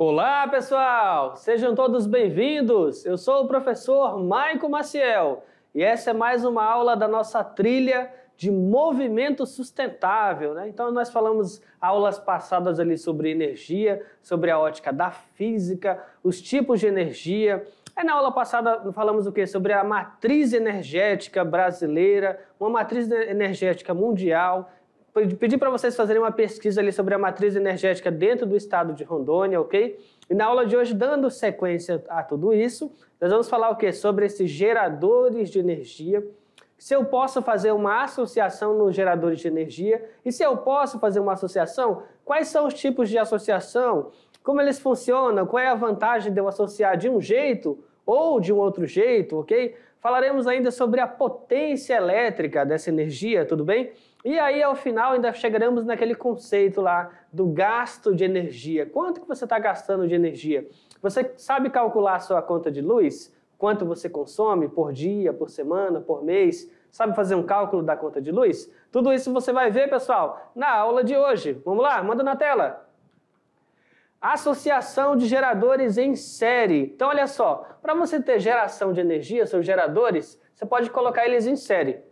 Olá, pessoal! Sejam todos bem-vindos! Eu sou o professor Maico Maciel e essa é mais uma aula da nossa trilha de movimento sustentável. Né? Então, nós falamos aulas passadas ali sobre energia, sobre a ótica da física, os tipos de energia. Aí, na aula passada, falamos o quê? Sobre a matriz energética brasileira, uma matriz energética mundial pedi para vocês fazerem uma pesquisa ali sobre a matriz energética dentro do estado de Rondônia, ok? E na aula de hoje, dando sequência a tudo isso, nós vamos falar o quê? Sobre esses geradores de energia. Se eu posso fazer uma associação nos geradores de energia e se eu posso fazer uma associação, quais são os tipos de associação? Como eles funcionam? Qual é a vantagem de eu associar de um jeito ou de um outro jeito, ok? Falaremos ainda sobre a potência elétrica dessa energia, tudo bem? E aí, ao final, ainda chegaremos naquele conceito lá do gasto de energia. Quanto que você está gastando de energia? Você sabe calcular a sua conta de luz? Quanto você consome por dia, por semana, por mês? Sabe fazer um cálculo da conta de luz? Tudo isso você vai ver, pessoal, na aula de hoje. Vamos lá, manda na tela. Associação de geradores em série. Então, olha só, para você ter geração de energia, seus geradores, você pode colocar eles em série.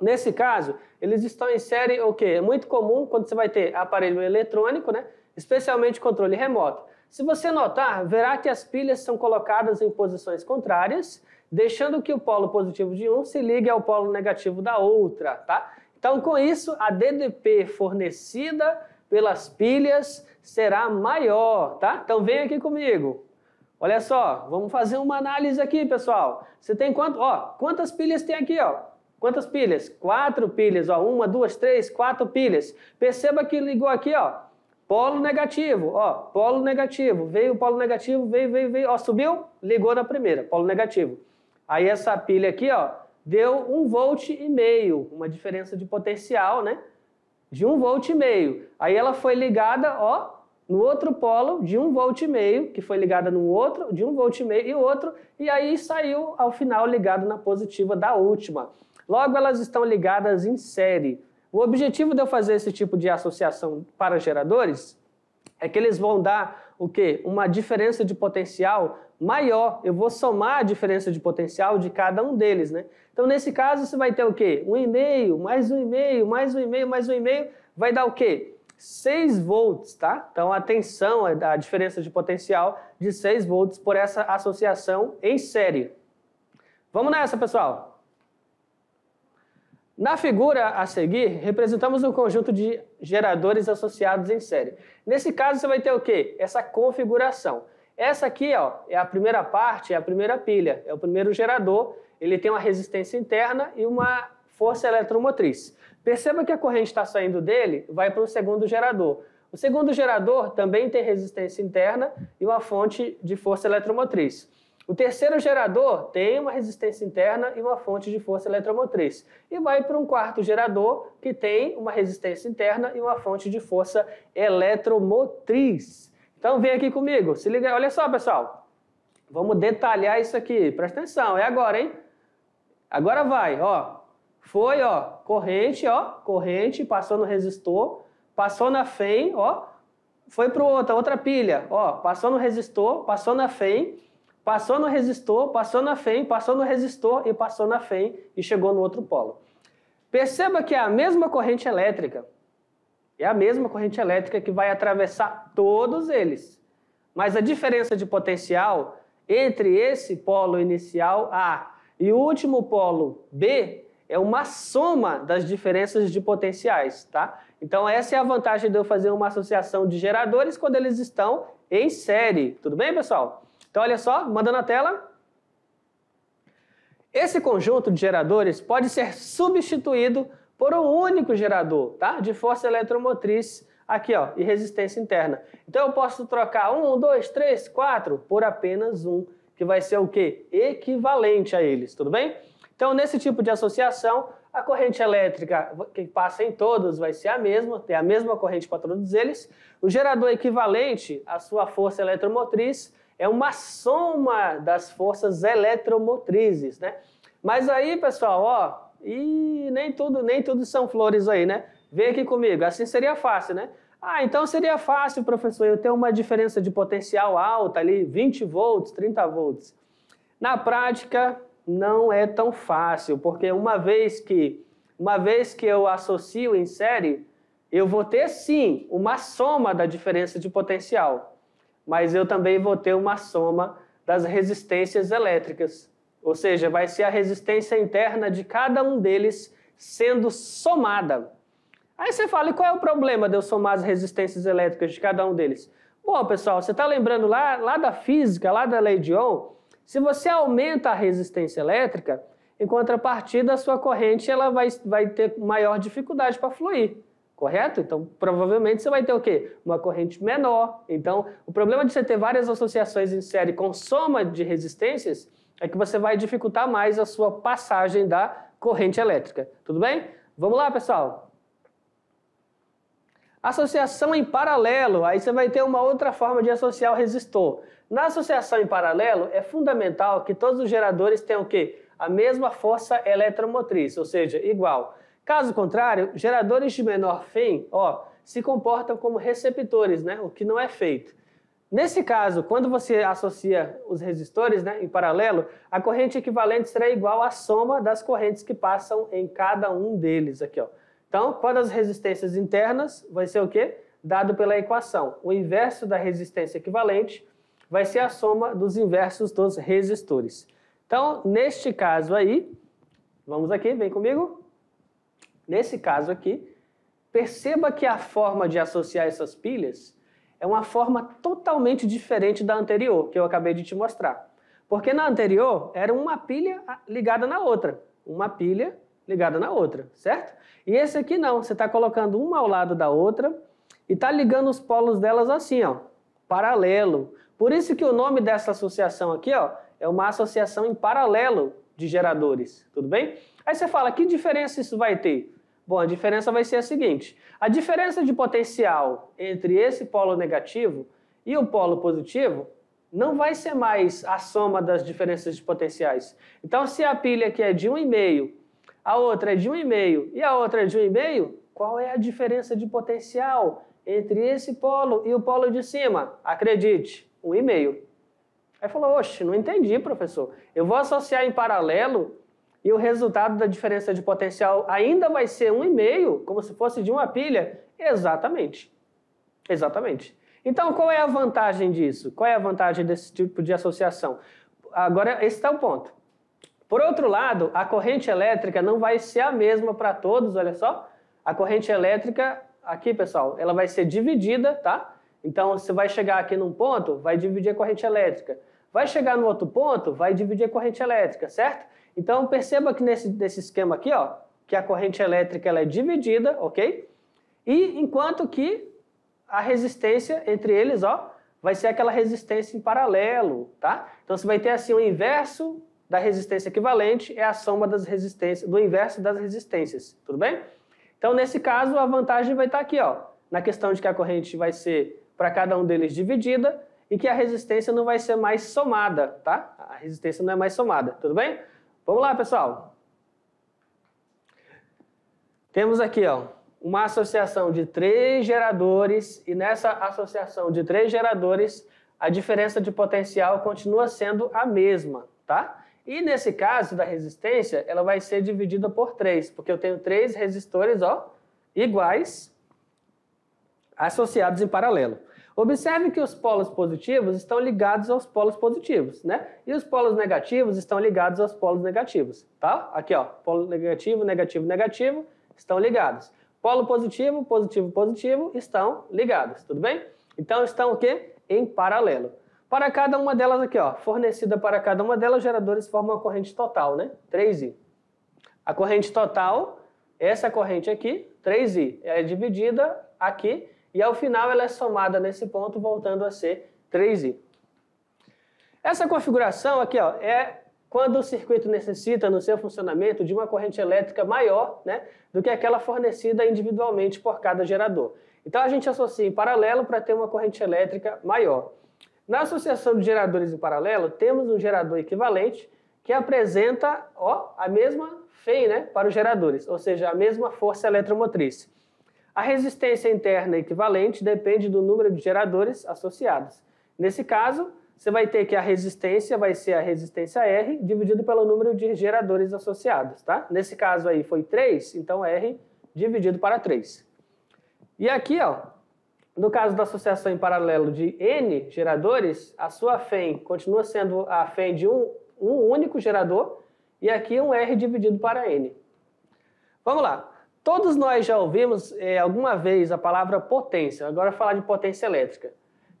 Nesse caso, eles estão em série o que é muito comum quando você vai ter aparelho eletrônico, né? especialmente controle remoto. Se você notar, verá que as pilhas são colocadas em posições contrárias, deixando que o polo positivo de um se ligue ao polo negativo da outra. Tá? Então, com isso, a DDP fornecida pelas pilhas será maior. Tá? Então, vem aqui comigo. Olha só, vamos fazer uma análise aqui, pessoal. Você tem quanto? Ó, quantas pilhas tem aqui? Ó? Quantas pilhas? Quatro pilhas, ó. Uma, duas, três, quatro pilhas. Perceba que ligou aqui, ó. Polo negativo, ó. Polo negativo. Veio o polo negativo, veio, veio, veio. Ó, subiu, ligou na primeira, polo negativo. Aí essa pilha aqui, ó, deu um volt e meio, uma diferença de potencial, né? De um volt e meio. Aí ela foi ligada, ó, no outro polo de um volt e meio, que foi ligada no outro, de um volt e meio e outro, e aí saiu ao final ligado na positiva da última. Logo, elas estão ligadas em série. O objetivo de eu fazer esse tipo de associação para geradores é que eles vão dar o quê? Uma diferença de potencial maior. Eu vou somar a diferença de potencial de cada um deles, né? Então, nesse caso, você vai ter o quê? Um e-mail, mais um e-mail, mais um e-mail, mais um e-mail, vai dar o quê? 6 volts, tá? Então, atenção a diferença de potencial de 6 volts por essa associação em série. Vamos nessa, pessoal! Na figura a seguir, representamos um conjunto de geradores associados em série. Nesse caso, você vai ter o quê? Essa configuração. Essa aqui ó, é a primeira parte, é a primeira pilha, é o primeiro gerador. Ele tem uma resistência interna e uma força eletromotriz. Perceba que a corrente está saindo dele, vai para o segundo gerador. O segundo gerador também tem resistência interna e uma fonte de força eletromotriz. O terceiro gerador tem uma resistência interna e uma fonte de força eletromotriz. E vai para um quarto gerador que tem uma resistência interna e uma fonte de força eletromotriz. Então vem aqui comigo, se liga, olha só pessoal. Vamos detalhar isso aqui, presta atenção, é agora, hein? Agora vai, ó. Foi, ó, corrente, ó, corrente, passou no resistor, passou na FEM, ó, foi para outra, outra pilha, ó, passou no resistor, passou na FEM, Passou no resistor, passou na FEM, passou no resistor e passou na FEM e chegou no outro polo. Perceba que é a mesma corrente elétrica. É a mesma corrente elétrica que vai atravessar todos eles. Mas a diferença de potencial entre esse polo inicial A e o último polo B é uma soma das diferenças de potenciais, tá? Então essa é a vantagem de eu fazer uma associação de geradores quando eles estão em série. Tudo bem, pessoal? Então, olha só, mandando a tela. Esse conjunto de geradores pode ser substituído por um único gerador tá? de força eletromotriz aqui ó, e resistência interna. Então eu posso trocar um, dois, três, quatro por apenas um, que vai ser o quê? Equivalente a eles, tudo bem? Então nesse tipo de associação, a corrente elétrica que passa em todos vai ser a mesma, tem a mesma corrente para todos eles. O gerador equivalente à sua força eletromotriz é uma soma das forças eletromotrizes, né? Mas aí, pessoal, ó, e nem tudo, nem tudo são flores aí, né? Vem aqui comigo, assim seria fácil, né? Ah, então seria fácil, professor, eu ter uma diferença de potencial alta ali, 20 volts, 30 volts. Na prática, não é tão fácil, porque uma vez que uma vez que eu associo em série, eu vou ter sim uma soma da diferença de potencial mas eu também vou ter uma soma das resistências elétricas. Ou seja, vai ser a resistência interna de cada um deles sendo somada. Aí você fala, e qual é o problema de eu somar as resistências elétricas de cada um deles? Bom, pessoal, você está lembrando lá, lá da física, lá da lei de Ohm, se você aumenta a resistência elétrica, em contrapartida, a sua corrente ela vai, vai ter maior dificuldade para fluir correto? Então, provavelmente você vai ter o quê? Uma corrente menor. Então, o problema de você ter várias associações em série com soma de resistências é que você vai dificultar mais a sua passagem da corrente elétrica. Tudo bem? Vamos lá, pessoal. Associação em paralelo, aí você vai ter uma outra forma de associar o resistor. Na associação em paralelo, é fundamental que todos os geradores tenham o quê? A mesma força eletromotriz, ou seja, igual. Caso contrário, geradores de menor FEM ó, se comportam como receptores, né, o que não é feito. Nesse caso, quando você associa os resistores né, em paralelo, a corrente equivalente será igual à soma das correntes que passam em cada um deles. Aqui, ó. Então, quando as resistências internas, vai ser o quê? Dado pela equação. O inverso da resistência equivalente vai ser a soma dos inversos dos resistores. Então, neste caso aí, vamos aqui, vem comigo. Nesse caso aqui, perceba que a forma de associar essas pilhas é uma forma totalmente diferente da anterior, que eu acabei de te mostrar. Porque na anterior era uma pilha ligada na outra, uma pilha ligada na outra, certo? E esse aqui não, você está colocando uma ao lado da outra e está ligando os polos delas assim, ó, paralelo. Por isso que o nome dessa associação aqui ó, é uma associação em paralelo de geradores, tudo bem? Aí você fala, que diferença isso vai ter? Bom, a diferença vai ser a seguinte: a diferença de potencial entre esse polo negativo e o polo positivo não vai ser mais a soma das diferenças de potenciais. Então, se a pilha aqui é de 1,5, a outra é de 1,5 e a outra é de 1,5, qual é a diferença de potencial entre esse polo e o polo de cima? Acredite, 1,5. Aí falou, oxe, não entendi, professor. Eu vou associar em paralelo e o resultado da diferença de potencial ainda vai ser 1,5, como se fosse de uma pilha? Exatamente. Exatamente. Então, qual é a vantagem disso? Qual é a vantagem desse tipo de associação? Agora, esse é o ponto. Por outro lado, a corrente elétrica não vai ser a mesma para todos, olha só. A corrente elétrica, aqui pessoal, ela vai ser dividida, tá? Então, você vai chegar aqui num ponto, vai dividir a corrente elétrica. Vai chegar no outro ponto, vai dividir a corrente elétrica, certo? Então perceba que nesse, nesse esquema aqui, ó, que a corrente elétrica ela é dividida, ok? E enquanto que a resistência entre eles, ó, vai ser aquela resistência em paralelo, tá? Então você vai ter assim o inverso da resistência equivalente é a soma das resistências, do inverso das resistências, tudo bem? Então nesse caso a vantagem vai estar aqui, ó, na questão de que a corrente vai ser para cada um deles dividida, e que a resistência não vai ser mais somada, tá? A resistência não é mais somada, tudo bem? Vamos lá, pessoal. Temos aqui, ó, uma associação de três geradores e nessa associação de três geradores a diferença de potencial continua sendo a mesma, tá? E nesse caso da resistência, ela vai ser dividida por três, porque eu tenho três resistores ó, iguais associados em paralelo. Observe que os polos positivos estão ligados aos polos positivos, né? E os polos negativos estão ligados aos polos negativos, tá? Aqui, ó, polo negativo, negativo, negativo, estão ligados. Polo positivo, positivo, positivo, estão ligados, tudo bem? Então estão o quê? Em paralelo. Para cada uma delas aqui, ó, fornecida para cada uma delas, os geradores formam a corrente total, né? 3i. A corrente total, essa corrente aqui, 3i, é dividida aqui e ao final ela é somada nesse ponto, voltando a ser 3i. Essa configuração aqui ó, é quando o circuito necessita, no seu funcionamento, de uma corrente elétrica maior né, do que aquela fornecida individualmente por cada gerador. Então a gente associa em paralelo para ter uma corrente elétrica maior. Na associação de geradores em paralelo, temos um gerador equivalente que apresenta ó, a mesma fei, né, para os geradores, ou seja, a mesma força eletromotriz. A resistência interna equivalente depende do número de geradores associados. Nesse caso, você vai ter que a resistência vai ser a resistência R dividido pelo número de geradores associados, tá? Nesse caso aí foi 3, então R dividido para 3. E aqui, ó, no caso da associação em paralelo de N geradores, a sua FEM continua sendo a FEM de um, um único gerador e aqui um R dividido para N. Vamos lá. Todos nós já ouvimos é, alguma vez a palavra potência, agora falar de potência elétrica.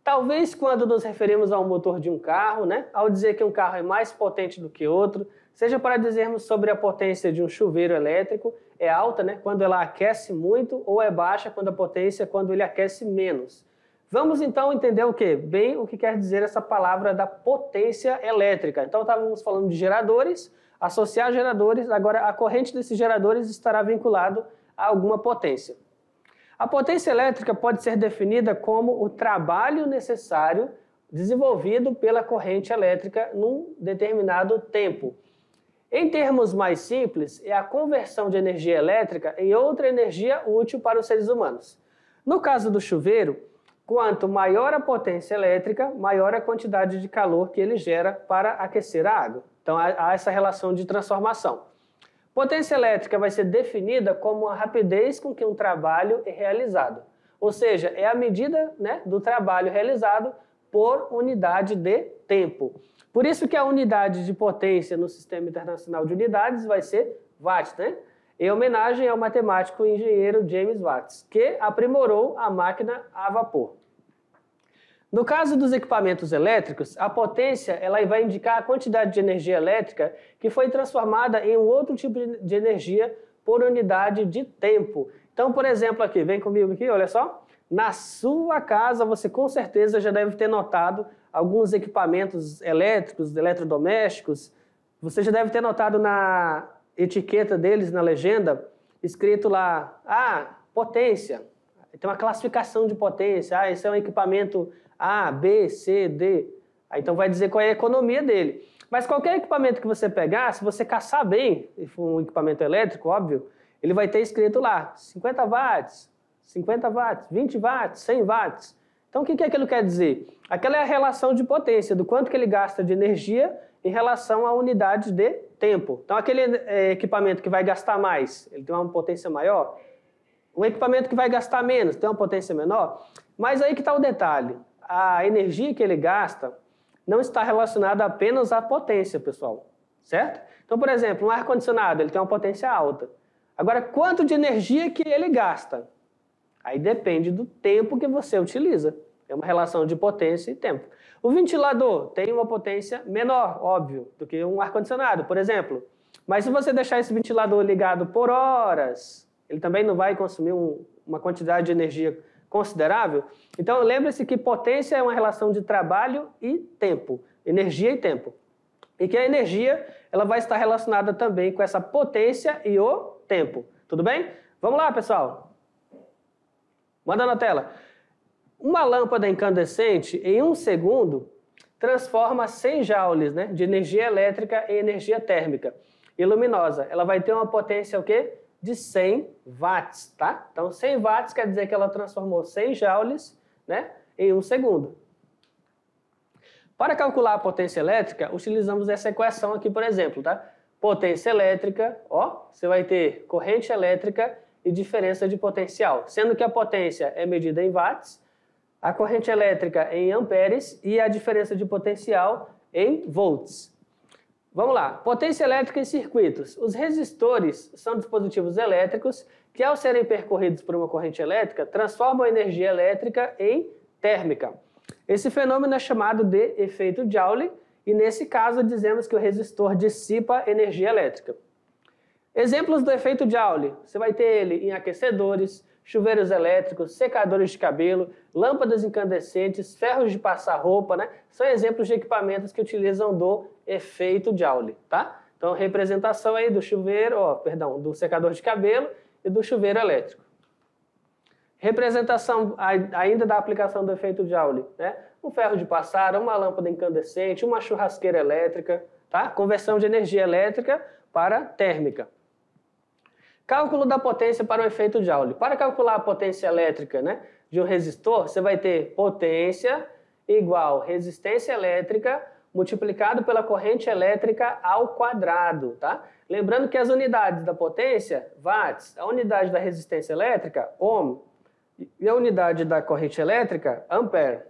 Talvez quando nos referimos ao motor de um carro, né, ao dizer que um carro é mais potente do que outro, seja para dizermos sobre a potência de um chuveiro elétrico, é alta né, quando ela aquece muito ou é baixa quando a potência é quando ele aquece menos. Vamos então entender o que? Bem, o que quer dizer essa palavra da potência elétrica. Então estávamos falando de geradores, associar geradores, agora a corrente desses geradores estará vinculado a alguma potência. A potência elétrica pode ser definida como o trabalho necessário desenvolvido pela corrente elétrica num determinado tempo. Em termos mais simples, é a conversão de energia elétrica em outra energia útil para os seres humanos. No caso do chuveiro, quanto maior a potência elétrica, maior a quantidade de calor que ele gera para aquecer a água. Então há essa relação de transformação. Potência elétrica vai ser definida como a rapidez com que um trabalho é realizado, ou seja, é a medida né, do trabalho realizado por unidade de tempo. Por isso que a unidade de potência no Sistema Internacional de Unidades vai ser Watt, né? em homenagem ao matemático e engenheiro James Watt, que aprimorou a máquina a vapor. No caso dos equipamentos elétricos, a potência ela vai indicar a quantidade de energia elétrica que foi transformada em um outro tipo de energia por unidade de tempo. Então, por exemplo, aqui, vem comigo aqui, olha só. Na sua casa, você com certeza já deve ter notado alguns equipamentos elétricos, eletrodomésticos. Você já deve ter notado na etiqueta deles, na legenda, escrito lá, ah, potência. Tem uma classificação de potência. Ah, esse é um equipamento a, B, C, D. Aí, então vai dizer qual é a economia dele. Mas qualquer equipamento que você pegar, se você caçar bem, se for um equipamento elétrico, óbvio, ele vai ter escrito lá 50 watts, 50 watts, 20 watts, 100 watts. Então o que, que aquilo quer dizer? Aquela é a relação de potência, do quanto que ele gasta de energia em relação à unidade de tempo. Então aquele é, equipamento que vai gastar mais, ele tem uma potência maior. Um equipamento que vai gastar menos, tem uma potência menor. Mas aí que está o detalhe a energia que ele gasta não está relacionada apenas à potência, pessoal, certo? Então, por exemplo, um ar-condicionado, ele tem uma potência alta. Agora, quanto de energia que ele gasta? Aí depende do tempo que você utiliza. É uma relação de potência e tempo. O ventilador tem uma potência menor, óbvio, do que um ar-condicionado, por exemplo. Mas se você deixar esse ventilador ligado por horas, ele também não vai consumir um, uma quantidade de energia considerável. Então, lembre-se que potência é uma relação de trabalho e tempo, energia e tempo. E que a energia ela vai estar relacionada também com essa potência e o tempo. Tudo bem? Vamos lá, pessoal. Manda na tela. Uma lâmpada incandescente, em um segundo, transforma 100 joules né, de energia elétrica em energia térmica e luminosa. Ela vai ter uma potência o quê? de 100 watts, tá? Então 100 watts quer dizer que ela transformou 100 joules né, em um segundo. Para calcular a potência elétrica, utilizamos essa equação aqui, por exemplo, tá? Potência elétrica, ó, você vai ter corrente elétrica e diferença de potencial, sendo que a potência é medida em watts, a corrente elétrica em amperes e a diferença de potencial em volts. Vamos lá. Potência elétrica em circuitos. Os resistores são dispositivos elétricos que, ao serem percorridos por uma corrente elétrica, transformam a energia elétrica em térmica. Esse fenômeno é chamado de efeito Joule e, nesse caso, dizemos que o resistor dissipa energia elétrica. Exemplos do efeito Joule. Você vai ter ele em aquecedores, chuveiros elétricos, secadores de cabelo, lâmpadas incandescentes, ferros de passar roupa, né? São exemplos de equipamentos que utilizam do efeito Joule, tá? Então, representação aí do chuveiro, ó, perdão, do secador de cabelo e do chuveiro elétrico. Representação ainda da aplicação do efeito Joule, né? Um ferro de passar, uma lâmpada incandescente, uma churrasqueira elétrica, tá? Conversão de energia elétrica para térmica. Cálculo da potência para o efeito Joule. Para calcular a potência elétrica né, de um resistor, você vai ter potência igual resistência elétrica multiplicado pela corrente elétrica ao quadrado, tá? Lembrando que as unidades da potência, watts, a unidade da resistência elétrica, ohm, e a unidade da corrente elétrica, ampere.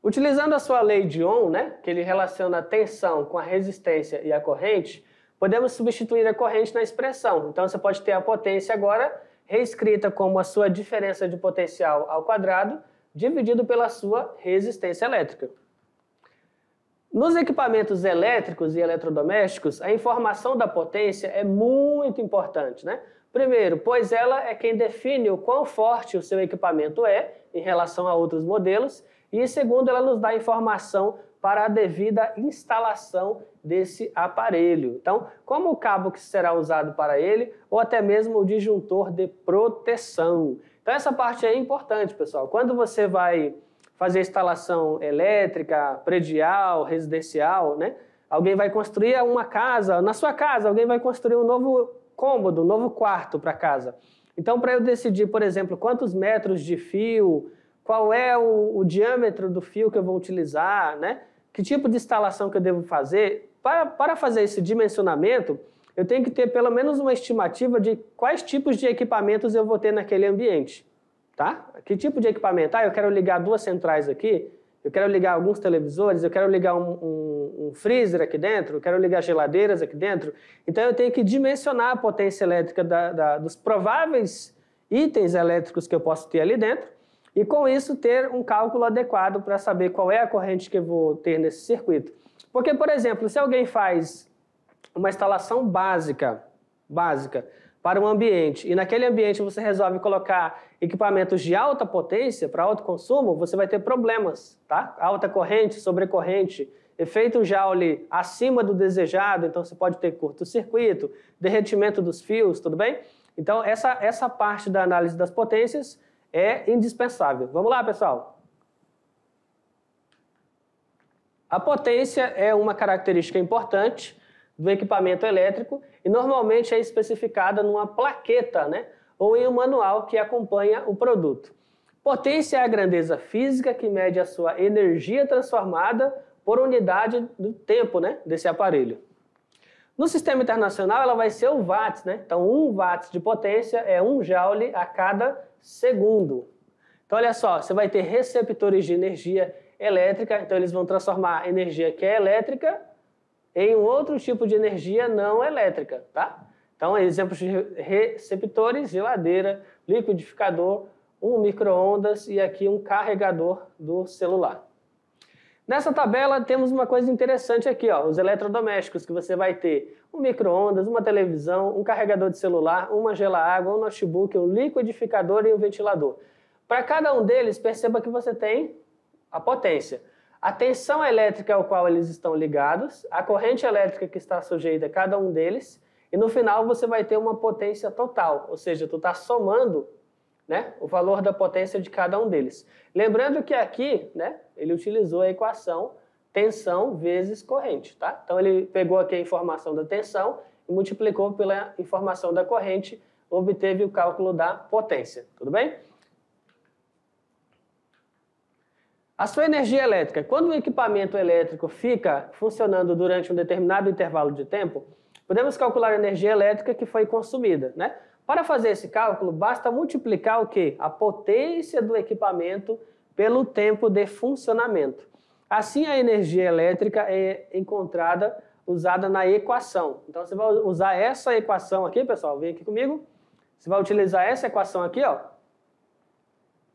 Utilizando a sua lei de Ohm, né, que ele relaciona a tensão com a resistência e a corrente, podemos substituir a corrente na expressão. Então você pode ter a potência agora reescrita como a sua diferença de potencial ao quadrado dividido pela sua resistência elétrica. Nos equipamentos elétricos e eletrodomésticos, a informação da potência é muito importante, né? Primeiro, pois ela é quem define o quão forte o seu equipamento é em relação a outros modelos, e segundo, ela nos dá informação para a devida instalação desse aparelho. Então, como o cabo que será usado para ele, ou até mesmo o disjuntor de proteção. Então, essa parte é importante, pessoal. Quando você vai fazer instalação elétrica, predial, residencial, né? Alguém vai construir uma casa, na sua casa, alguém vai construir um novo cômodo, um novo quarto para casa. Então, para eu decidir, por exemplo, quantos metros de fio, qual é o, o, diâmetro do fio que eu vou utilizar, né? que tipo de instalação que eu devo fazer. Para, para fazer esse dimensionamento, eu tenho que ter pelo menos uma estimativa de quais tipos de equipamentos eu vou ter naquele ambiente. Tá? Que tipo de equipamento? Ah, eu quero ligar duas centrais aqui, eu quero ligar alguns televisores, eu quero ligar um, um, um, freezer aqui dentro, eu quero ligar geladeiras aqui dentro. Então eu tenho que dimensionar a potência elétrica da, da, dos prováveis itens elétricos que eu posso ter ali dentro e com isso ter um cálculo adequado para saber qual é a corrente que eu vou ter nesse circuito. Porque, por exemplo, se alguém faz uma instalação básica, básica para um ambiente, e naquele ambiente você resolve colocar equipamentos de alta potência para alto consumo, você vai ter problemas, tá? Alta corrente, sobrecorrente, efeito Joule acima do desejado, então você pode ter curto-circuito, derretimento dos fios, tudo bem? Então, essa, essa parte da análise das potências é indispensável. Vamos lá, pessoal. A potência é uma característica importante do equipamento elétrico e normalmente é especificada numa plaqueta né, ou em um manual que acompanha o produto. Potência é a grandeza física que mede a sua energia transformada por unidade do tempo né, desse aparelho. No sistema internacional, ela vai ser o watts, né? Então, 1 um watts de potência é 1 um joule a cada segundo. Então, olha só, você vai ter receptores de energia elétrica, então eles vão transformar a energia que é elétrica em um outro tipo de energia não elétrica, tá? Então, exemplos de receptores, geladeira, liquidificador, um micro-ondas e aqui um carregador do celular. Nessa tabela temos uma coisa interessante aqui, ó, os eletrodomésticos que você vai ter um micro-ondas, uma televisão, um carregador de celular, uma gela-água, um notebook, um liquidificador e um ventilador. Para cada um deles, perceba que você tem a potência. A tensão elétrica ao qual eles estão ligados, a corrente elétrica que está sujeita a cada um deles, e no final você vai ter uma potência total, ou seja, tu está somando né, o valor da potência de cada um deles. Lembrando que aqui, né, ele utilizou a equação tensão vezes corrente, tá? Então ele pegou aqui a informação da tensão e multiplicou pela informação da corrente, obteve o cálculo da potência, tudo bem? A sua energia elétrica, quando o equipamento elétrico fica funcionando durante um determinado intervalo de tempo, podemos calcular a energia elétrica que foi consumida, né? Para fazer esse cálculo, basta multiplicar o que? A potência do equipamento pelo tempo de funcionamento. Assim, a energia elétrica é encontrada usada na equação. Então, você vai usar essa equação aqui, pessoal, vem aqui comigo. Você vai utilizar essa equação aqui, ó,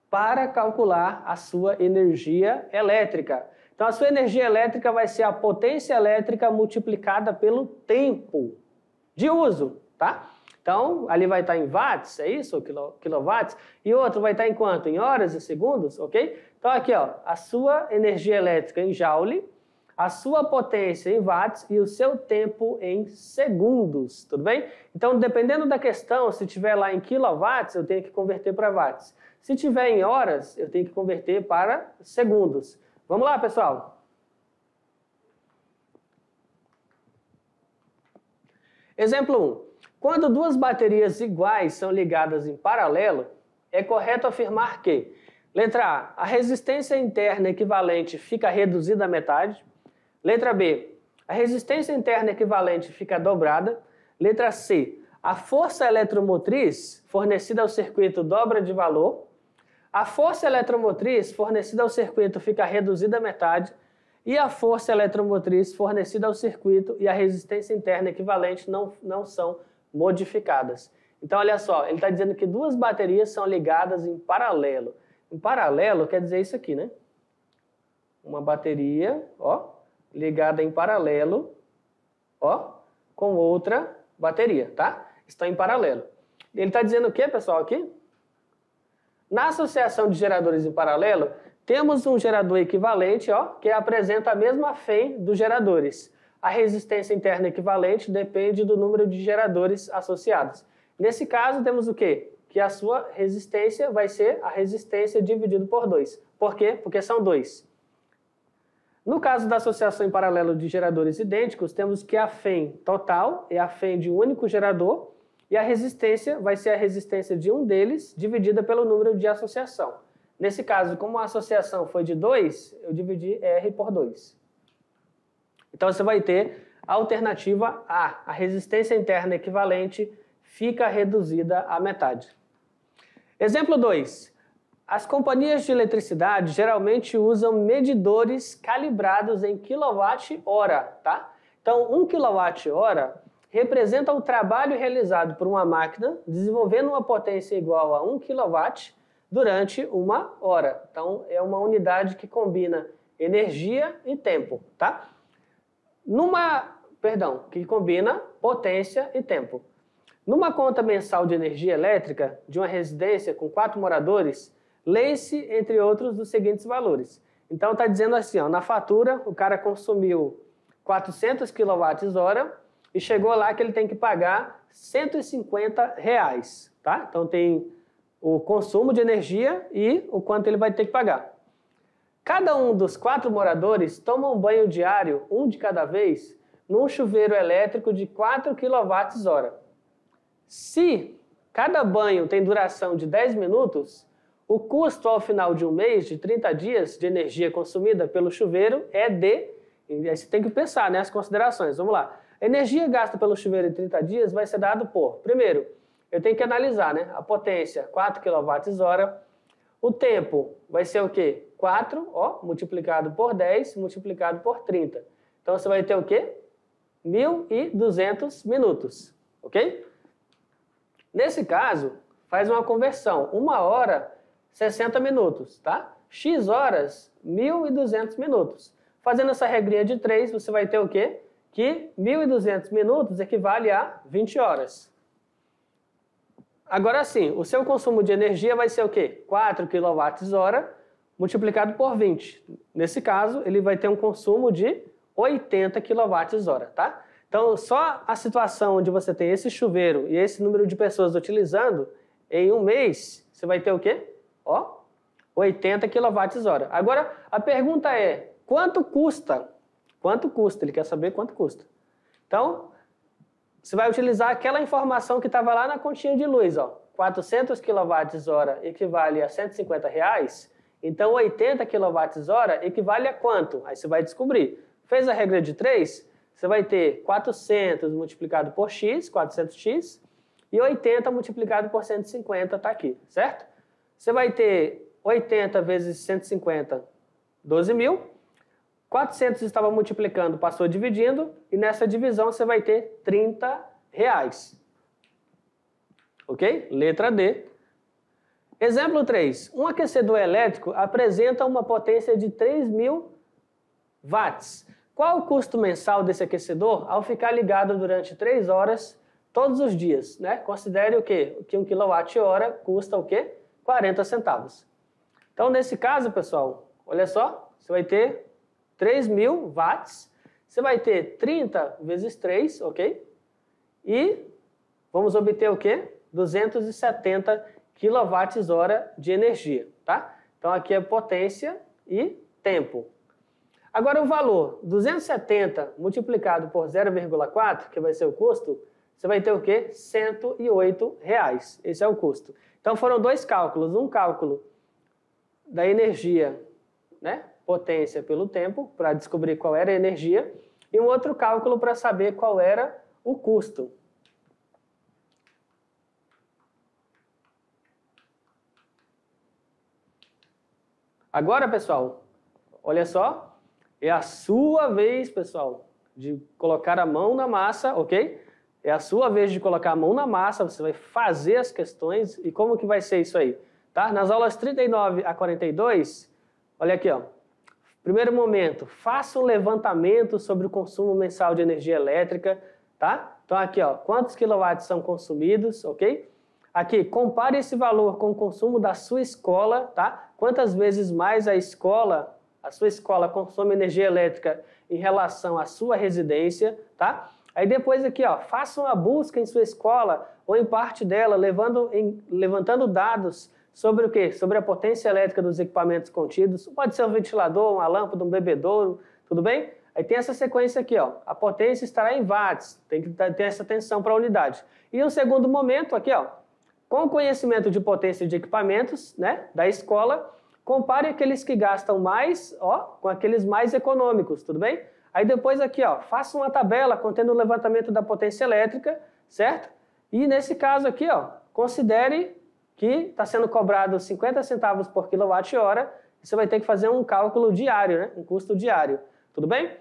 para calcular a sua energia elétrica. Então, a sua energia elétrica vai ser a potência elétrica multiplicada pelo tempo de uso, tá? Então, ali vai estar em watts, é isso? quilowatts, kilowatts. E outro vai estar em quanto? Em horas e segundos, ok? Então, aqui, ó, a sua energia elétrica em joule, a sua potência em watts e o seu tempo em segundos, tudo bem? Então, dependendo da questão, se tiver lá em quilowatts, eu tenho que converter para watts. Se tiver em horas, eu tenho que converter para segundos. Vamos lá, pessoal? Exemplo 1. Quando duas baterias iguais são ligadas em paralelo, é correto afirmar que, letra A, a resistência interna equivalente fica reduzida à metade, letra B, a resistência interna equivalente fica dobrada, letra C, a força eletromotriz fornecida ao circuito dobra de valor, a força eletromotriz fornecida ao circuito fica reduzida à metade, e a força eletromotriz fornecida ao circuito e a resistência interna equivalente não, não são modificadas. Então, olha só, ele está dizendo que duas baterias são ligadas em paralelo. Em paralelo quer dizer isso aqui, né? Uma bateria, ó, ligada em paralelo, ó, com outra bateria, tá? Estão em paralelo. Ele está dizendo o que, pessoal, aqui? Na associação de geradores em paralelo, temos um gerador equivalente, ó, que apresenta a mesma FEM dos geradores a resistência interna equivalente depende do número de geradores associados. Nesse caso, temos o quê? Que a sua resistência vai ser a resistência dividido por 2. Por quê? Porque são dois. No caso da associação em paralelo de geradores idênticos, temos que a FEM total é a FEM de um único gerador e a resistência vai ser a resistência de um deles dividida pelo número de associação. Nesse caso, como a associação foi de 2, eu dividi R por 2. Então você vai ter a alternativa A, a resistência interna equivalente fica reduzida à metade. Exemplo 2. As companhias de eletricidade geralmente usam medidores calibrados em quilowatt-hora, tá? Então, 1 um quilowatt-hora representa o trabalho realizado por uma máquina desenvolvendo uma potência igual a 1 quilowatt durante uma hora. Então, é uma unidade que combina energia e tempo, tá? numa, perdão, que combina potência e tempo. Numa conta mensal de energia elétrica de uma residência com quatro moradores, leis-se, entre outros, dos seguintes valores. Então está dizendo assim, ó, na fatura o cara consumiu 400 kWh e chegou lá que ele tem que pagar 150 reais, tá? Então tem o consumo de energia e o quanto ele vai ter que pagar. Cada um dos quatro moradores toma um banho diário, um de cada vez, num chuveiro elétrico de 4 kWh. Se cada banho tem duração de 10 minutos, o custo ao final de um mês, de 30 dias, de energia consumida pelo chuveiro é de. Aí você tem que pensar né, considerações. Vamos lá. A energia gasta pelo chuveiro em 30 dias vai ser dado por, primeiro, eu tenho que analisar né, a potência, 4 kWh. O tempo vai ser o quê? 4, ó, multiplicado por 10, multiplicado por 30. Então você vai ter o quê? 1.200 minutos, ok? Nesse caso, faz uma conversão. Uma hora, 60 minutos, tá? X horas, 1.200 minutos. Fazendo essa regrinha de 3, você vai ter o quê? Que 1.200 minutos equivale a 20 horas. Agora sim, o seu consumo de energia vai ser o quê? 4 kWh multiplicado por 20. Nesse caso, ele vai ter um consumo de 80 kWh, tá? Então, só a situação onde você tem esse chuveiro e esse número de pessoas utilizando, em um mês, você vai ter o quê? Ó, 80 kWh. Agora, a pergunta é, quanto custa? Quanto custa? Ele quer saber quanto custa. Então, você vai utilizar aquela informação que estava lá na continha de luz, ó. 400 kWh equivale a 150 reais então 80 kWh equivale a quanto? Aí você vai descobrir. Fez a regra de 3? Você vai ter 400 multiplicado por x, 400x, e 80 multiplicado por 150 está aqui, certo? Você vai ter 80 vezes 150, 12 mil. 400 estava multiplicando, passou dividindo, e nessa divisão você vai ter 30 reais. Ok? Letra D, Exemplo 3. Um aquecedor elétrico apresenta uma potência de 3.000 watts. Qual o custo mensal desse aquecedor ao ficar ligado durante 3 horas todos os dias? Né? Considere o quê? Que 1 kWh custa o quê? 40 centavos. Então, nesse caso, pessoal, olha só, você vai ter 3.000 watts, você vai ter 30 vezes 3, ok? E vamos obter o quê? 270 quilowatts-hora de energia, tá? Então aqui é potência e tempo. Agora o valor, 270 multiplicado por 0,4, que vai ser o custo, você vai ter o quê? 108 reais. Esse é o custo. Então foram dois cálculos, um cálculo da energia, né? Potência pelo tempo, para descobrir qual era a energia, e um outro cálculo para saber qual era o custo. Agora, pessoal, olha só, é a sua vez, pessoal, de colocar a mão na massa, ok? É a sua vez de colocar a mão na massa, você vai fazer as questões e como que vai ser isso aí, tá? Nas aulas 39 a 42, olha aqui, ó. Primeiro momento, faça um levantamento sobre o consumo mensal de energia elétrica, tá? Então aqui, ó, quantos quilowatts são consumidos, ok? Aqui, compare esse valor com o consumo da sua escola, tá? Quantas vezes mais a escola, a sua escola consome energia elétrica em relação à sua residência, tá? Aí depois aqui, ó, faça uma busca em sua escola ou em parte dela, levando em, levantando dados sobre o quê? Sobre a potência elétrica dos equipamentos contidos. Pode ser um ventilador, uma lâmpada, um bebedouro, tudo bem? Aí tem essa sequência aqui, ó. A potência estará em watts, tem que ter essa atenção para a unidade. E um segundo momento aqui, ó, com o conhecimento de potência de equipamentos né, da escola, compare aqueles que gastam mais ó, com aqueles mais econômicos, tudo bem? Aí depois aqui, ó, faça uma tabela contendo o levantamento da potência elétrica, certo? E nesse caso aqui, ó, considere que está sendo cobrado 50 centavos por quilowatt-hora, você vai ter que fazer um cálculo diário, né? um custo diário, tudo bem?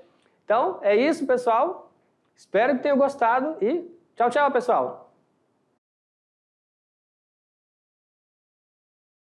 Então, é isso, pessoal. Espero que tenham gostado e tchau, tchau, pessoal!